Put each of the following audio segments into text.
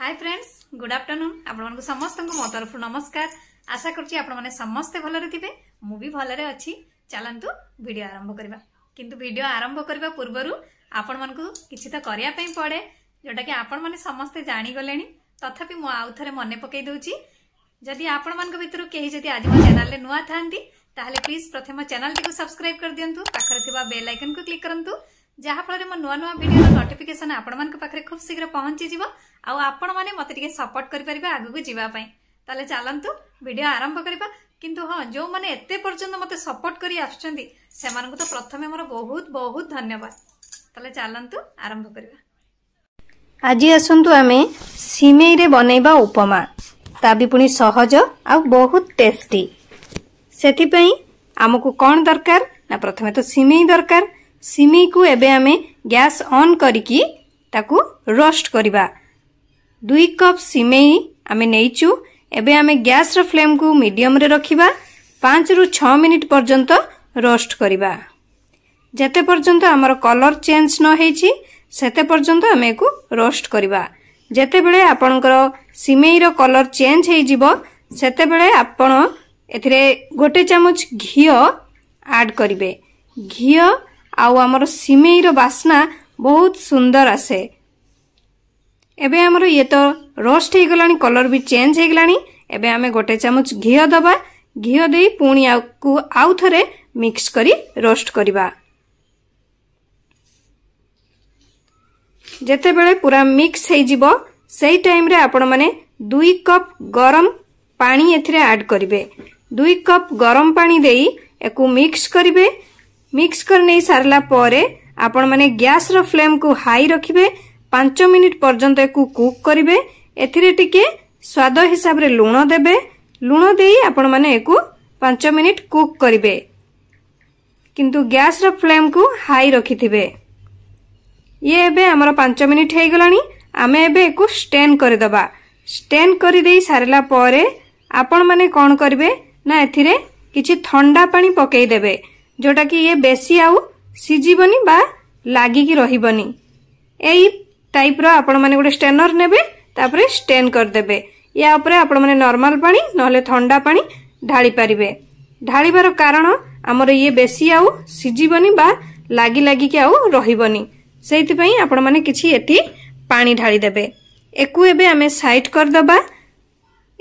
hi friends good আফটরনুন আপনার সমস্ত মো তরফ নমস্কার আশা করছি আপনার সমস্তে ভালরে থাকবে মু ভালরে অছি চালু ভিডিও আরম্ভ করা কিন্তু ভিডিও আরম্ভ করা পূর্ব আপনার কিছু তো করা পড়ে যেটা কি আপনার সমস্তে জাগলে তথাপি মু আউথরে মনে পকাই দেছি যদি আপনার ভিতর কে যদি আজ মো চ্যানেলে নূয়া থাকে তাহলে প্লিজ প্রথমে চ্যানেলটি সবসক্রাইব করে দিও পাখে থাকা বেল আইকন কু ক্লিক করতু ଯାହାଫଳରେ ମୋ ନୂଆ ନୂଆ ଭିଡିଓର ନୋଟିଫିକେସନ ଆପଣମାନଙ୍କ ପାଖରେ ଖୁବ୍ ଶୀଘ୍ର ପହଞ୍ଚିଯିବ ଆଉ ଆପଣମାନେ ମୋତେ ଟିକେ ସପୋର୍ଟ କରିପାରିବେ ଆଗକୁ ଯିବା ପାଇଁ ତାହେଲେ ଚାଲନ୍ତୁ ଭିଡିଓ ଆରମ୍ଭ କରିବା କିନ୍ତୁ ହଁ ଯେଉଁମାନେ ଏତେ ପର୍ଯ୍ୟନ୍ତ ମୋତେ ସପୋର୍ଟ କରି ଆସୁଛନ୍ତି ସେମାନଙ୍କୁ ତ ପ୍ରଥମେ ମୋର ବହୁତ ବହୁତ ଧନ୍ୟବାଦ ତାହେଲେ ଚାଲନ୍ତୁ ଆରମ୍ଭ କରିବା ଆଜି ଆସନ୍ତୁ ଆମେ ସିମେଇରେ ବନେଇବା ଉପମା ତା ବି ପୁଣି ସହଜ ଆଉ ବହୁତ ଟେଷ୍ଟି ସେଥିପାଇଁ ଆମକୁ କ'ଣ ଦରକାର ନା ପ୍ରଥମେ ତ ସିମେଇ ଦରକାର ସିମେଇକୁ ଏବେ ଆମେ ଗ୍ୟାସ୍ ଅନ୍ କରିକି ତାକୁ ରୋଷ୍ଟ କରିବା ଦୁଇ କପ୍ ସିମେଇ ଆମେ ନେଇଛୁ ଏବେ ଆମେ ଗ୍ୟାସ୍ର ଫ୍ଲେମ୍କୁ ମିଡ଼ିୟମ୍ରେ ରଖିବା ପାଞ୍ଚରୁ ଛଅ ମିନିଟ୍ ପର୍ଯ୍ୟନ୍ତ ରୋଷ୍ଟ କରିବା ଯେତେ ପର୍ଯ୍ୟନ୍ତ ଆମର କଲର୍ ଚେଞ୍ଜ ନ ହେଇଛି ସେତେ ପର୍ଯ୍ୟନ୍ତ ଆମେ ଏହାକୁ ରୋଷ୍ଟ କରିବା ଯେତେବେଳେ ଆପଣଙ୍କର ସିମେଇର କଲର୍ ଚେଞ୍ଜ ହେଇଯିବ ସେତେବେଳେ ଆପଣ ଏଥିରେ ଗୋଟେ ଚାମଚ ଘିଅ ଆଡ଼୍ କରିବେ ଘିଅ ଆଉ ଆମର ସିମେଇର ବାସ୍ନା ବହୁତ ସୁନ୍ଦର ଆସେ ଏବେ ଆମର ଇଏ ତ ରୋଷ୍ଟ ହେଇଗଲାଣି କଲର ବି ଚେଞ୍ଜ ହେଇଗଲାଣି ଏବେ ଆମେ ଗୋଟେ ଚାମଚ ଘିଅ ଦେବା ଘିଅ ଦେଇ ପୁଣି ଆକୁ ଆଉ ଥରେ ମିକ୍ସ କରି ରୋଷ୍ଟ କରିବା ଯେତେବେଳେ ପୁରା ମିକ୍ସ ହେଇଯିବ ସେଇ ଟାଇମରେ ଆପଣମାନେ ଦୁଇ କପ୍ ଗରମ ପାଣି ଏଥିରେ ଆଡ଼୍ କରିବେ ଦୁଇ କପ୍ ଗରମ ପାଣି ଦେଇ ୟାକୁ ମିକ୍ସ କରିବେ ମିକ୍ସ କରି ନେଇ ସାରିଲା ପରେ ଆପଣମାନେ ଗ୍ୟାସ୍ର ଫ୍ଲେମ୍କୁ ହାଇ ରଖିବେ ପାଞ୍ଚ ମିନିଟ୍ ପର୍ଯ୍ୟନ୍ତ ଏହାକୁ କୁକ୍ କରିବେ ଏଥିରେ ଟିକେ ସ୍ୱାଦ ହିସାବରେ ଲୁଣ ଦେବେ ଲୁଣ ଦେଇ ଆପଣମାନେ ଏହାକୁ ପାଞ୍ଚ ମିନିଟ୍ କୁକ୍ କରିବେ କିନ୍ତୁ ଗ୍ୟାସ୍ର ଫ୍ଲେମ୍କୁ ହାଇ ରଖିଥିବେ ଇଏ ଏବେ ଆମର ପାଞ୍ଚ ମିନିଟ୍ ହେଇଗଲାଣି ଆମେ ଏବେ ଏହାକୁ ଷ୍ଟେନ୍ କରିଦେବା ଷ୍ଟେନ୍ କରିଦେଇ ସାରିଲା ପରେ ଆପଣମାନେ କ'ଣ କରିବେ ନା ଏଥିରେ କିଛି ଥଣ୍ଡା ପାଣି ପକାଇଦେବେ ଯେଉଁଟାକି ଇଏ ବେଶୀ ଆଉ ସିଝିବନି ବା ଲାଗିକି ରହିବନି ଏଇ ଟାଇପ୍ର ଆପଣମାନେ ଗୋଟେ ଷ୍ଟେନର ନେବେ ତାପରେ ଷ୍ଟେନ୍ କରିଦେବେ ୟା ଉପରେ ଆପଣମାନେ ନର୍ମାଲ୍ ପାଣି ନହେଲେ ଥଣ୍ଡା ପାଣି ଢାଳି ପାରିବେ ଢାଳିବାର କାରଣ ଆମର ଇଏ ବେଶୀ ଆଉ ସିଝିବନି ବା ଲାଗି ଲାଗିକି ଆଉ ରହିବନି ସେଇଥିପାଇଁ ଆପଣମାନେ କିଛି ଏଠି ପାଣି ଢାଳିଦେବେ ଏକୁ ଏବେ ଆମେ ସାଇଟ୍ କରିଦେବା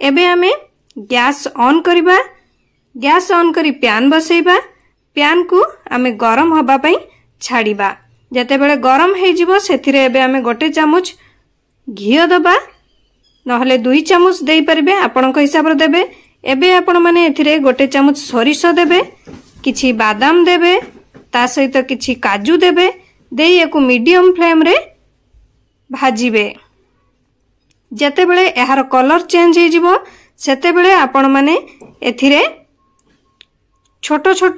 ଏବେ ଆମେ ଗ୍ୟାସ୍ ଅନ୍ କରିବା ଗ୍ୟାସ୍ ଅନ୍ କରି ପ୍ୟାନ୍ ବସାଇବା ପ୍ୟାନ୍କୁ ଆମେ ଗରମ ହେବା ପାଇଁ ଛାଡ଼ିବା ଯେତେବେଳେ ଗରମ ହେଇଯିବ ସେଥିରେ ଏବେ ଆମେ ଗୋଟେ ଚାମଚ ଘିଅ ଦେବା ନହେଲେ ଦୁଇ ଚାମଚ ଦେଇପାରିବେ ଆପଣଙ୍କ ହିସାବରେ ଦେବେ ଏବେ ଆପଣମାନେ ଏଥିରେ ଗୋଟେ ଚାମଚ ସୋରିଷ ଦେବେ କିଛି ବାଦାମ ଦେବେ ତା ସହିତ କିଛି କାଜୁ ଦେବେ ଦେଇ ୟାକୁ ମିଡ଼ିୟମ୍ ଫ୍ଲେମ୍ରେ ଭାଜିବେ ଯେତେବେଳେ ଏହାର କଲର୍ ଚେଞ୍ଜ ହେଇଯିବ ସେତେବେଳେ ଆପଣମାନେ ଏଥିରେ ଛୋଟ ଛୋଟ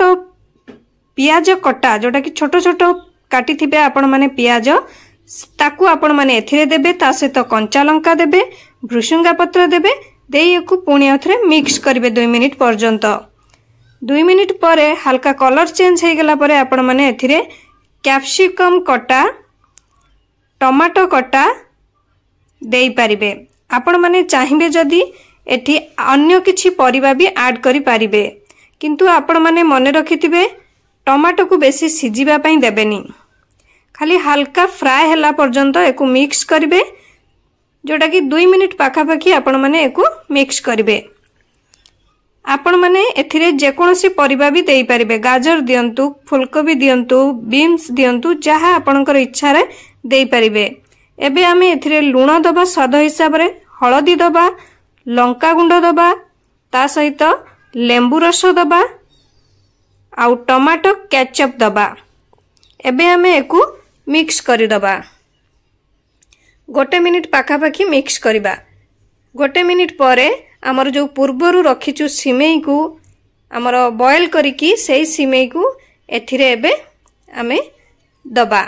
ପିଆଜ କଟା ଯେଉଁଟାକି ଛୋଟ ଛୋଟ କାଟିଥିବେ ଆପଣମାନେ ପିଆଜ ତାକୁ ଆପଣମାନେ ଏଥିରେ ଦେବେ ତା ସହିତ କଞ୍ଚା ଲଙ୍କା ଦେବେ ଭୃଷୁଙ୍ଗା ପତ୍ର ଦେବେ ଦେଇ ୟାକୁ ପୁଣି ଆଉ ଥରେ ମିକ୍ସ କରିବେ ଦୁଇ ମିନିଟ୍ ପର୍ଯ୍ୟନ୍ତ ଦୁଇ ମିନିଟ୍ ପରେ ହାଲକା କଲର୍ ଚେଞ୍ଜ ହୋଇଗଲା ପରେ ଆପଣମାନେ ଏଥିରେ କ୍ୟାପ୍ସିକମ୍ କଟା ଟମାଟୋ କଟା ଦେଇପାରିବେ ଆପଣମାନେ ଚାହିଁବେ ଯଦି ଏଠି ଅନ୍ୟ କିଛି ପରିବା ବି ଆଡ଼୍ କରିପାରିବେ କିନ୍ତୁ ଆପଣମାନେ ମନେ ରଖିଥିବେ ଟମାଟୋକୁ ବେଶୀ ସିଝିବା ପାଇଁ ଦେବେନି ଖାଲି ହାଲକା ଫ୍ରାଏ ହେଲା ପର୍ଯ୍ୟନ୍ତ ଏକୁ ମିକ୍ସ କରିବେ ଯେଉଁଟାକି ଦୁଇ ମିନିଟ୍ ପାଖାପାଖି ଆପଣମାନେ ଏକୁ ମିକ୍ସ କରିବେ ଆପଣମାନେ ଏଥିରେ ଯେକୌଣସି ପରିବା ବି ଦେଇପାରିବେ ଗାଜର ଦିଅନ୍ତୁ ଫୁଲକୋବି ଦିଅନ୍ତୁ ବିମ୍ସ ଦିଅନ୍ତୁ ଯାହା ଆପଣଙ୍କର ଇଚ୍ଛାରେ ଦେଇପାରିବେ ଏବେ ଆମେ ଏଥିରେ ଲୁଣ ଦେବା ସ୍ୱାଦ ହିସାବରେ ହଳଦୀ ଦେବା ଲଙ୍କା ଗୁଣ୍ଡ ଦେବା ତା ସହିତ ଲେମ୍ବୁ ରସ ଦେବା ଆଉ ଟମାଟୋ କ୍ୟାଚଅପ୍ ଦେବା ଏବେ ଆମେ ୟାକୁ ମିକ୍ସ କରିଦେବା ଗୋଟେ ମିନିଟ୍ ପାଖାପାଖି ମିକ୍ସ କରିବା ଗୋଟେ ମିନିଟ୍ ପରେ ଆମର ଯେଉଁ ପୂର୍ବରୁ ରଖିଛୁ ସିମେଇକୁ ଆମର ବଏଲ୍ କରିକି ସେଇ ସିମେଇକୁ ଏଥିରେ ଏବେ ଆମେ ଦେବା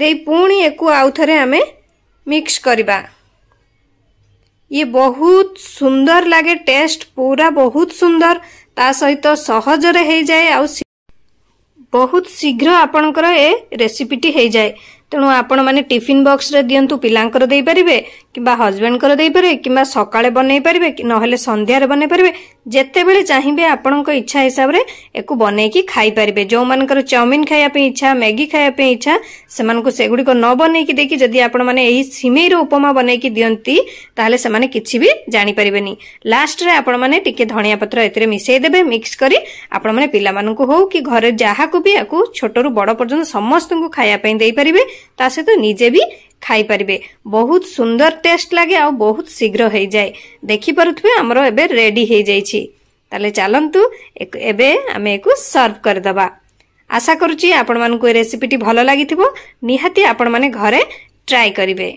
ଦେଇ ପୁଣି ୟାକୁ ଆଉ ଥରେ ଆମେ ମିକ୍ସ କରିବା ये बहुत सुंदर लगे टेस्ट पूरा बहुत सुंदर ता सहित सहजरे ହୋଇଯାଏ ଆଉ ବହୁତ ଶୀଘ୍ର ଆପଣଙ୍କର ଏ ରେସିପିଟି ହୋଇଯାଏ ତେଣୁ ଆପଣମାନେ ଟିଫିନ୍ ବକ୍ସରେ ଦିଅନ୍ତୁ ପିଲାଙ୍କର ଦେଇପାରିବେ କିମ୍ବା ହଜବେଣ୍ଡଙ୍କର ଦେଇପାରିବେ କିମ୍ବା ସକାଳେ ବନେଇ ପାରିବେ ନହେଲେ ସନ୍ଧ୍ୟାରେ ବନେଇ ପାରିବେ ଯେତେବେଳେ ଚାହିଁବେ ଆପଣଙ୍କ ଇଚ୍ଛା ହିସାବରେ ୟାକୁ ବନେଇକି ଖାଇପାରିବେ ଯେଉଁମାନଙ୍କର ଚାଉମିନ୍ ଖାଇବା ପାଇଁ ଇଚ୍ଛା ମ୍ୟାଗି ଖାଇବା ପାଇଁ ଇଚ୍ଛା ସେମାନଙ୍କୁ ସେଗୁଡ଼ିକ ନ ବନେଇକି ଦେଇକି ଯଦି ଆପଣମାନେ ଏହି ସିମେଇର ଉପମା ବନେଇକି ଦିଅନ୍ତି ତାହେଲେ ସେମାନେ କିଛି ବି ଜାଣିପାରିବେନି ଲାଷ୍ଟରେ ଆପଣମାନେ ଟିକେ ଧଣିଆ ପତ୍ର ଏଥିରେ ମିଶାଇ ଦେବେ ମିକ୍ସ କରି ଆପଣମାନେ ପିଲାମାନଙ୍କୁ ହଉ କି ଘରେ ଯାହାକୁ ବି ୟାକୁ ଛୋଟରୁ ବଡ଼ ପର୍ଯ୍ୟନ୍ତ ସମସ୍ତଙ୍କୁ ଖାଇବା ପାଇଁ ଦେଇପାରିବେ ତା ସହିତ ନିଜେ ବି ଖାଇପାରିବେ ବହୁତ ସୁନ୍ଦର ଟେଷ୍ଟ ଲାଗେ ଆଉ ବହୁତ ଶୀଘ୍ର ହେଇଯାଏ ଦେଖିପାରୁଥିବେ ଆମର ଏବେ ରେଡି ହେଇଯାଇଛି ତାହେଲେ ଚାଲନ୍ତୁ ଏବେ ଆମେ ଏକୁ ସର୍ଭ କରିଦେବା ଆଶା କରୁଛି ଆପଣମାନଙ୍କୁ ଏ ରେସିପିଟି ଭଲ ଲାଗିଥିବ ନିହାତି ଆପଣମାନେ ଘରେ ଟ୍ରାଏ କରିବେ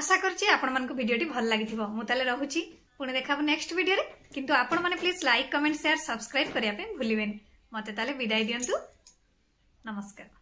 ଆଶା କରୁଛି ଆପଣମାନଙ୍କୁ ଭିଡ଼ିଓଟି ଭଲ ଲାଗିଥିବ ମୁଁ ତାହେଲେ ରହୁଛି ପୁଣି ଦେଖାହେବ ନେକ୍ସଟ ଭିଡ଼ିଓରେ କିନ୍ତୁ ଆପଣମାନେ please like comment share subscribe କରିବା ପାଇଁ ଭୁଲିବେନି ମୋତେ ତାହେଲେ ବିଦାୟ ଦିଅନ୍ତୁ ନମସ୍କାର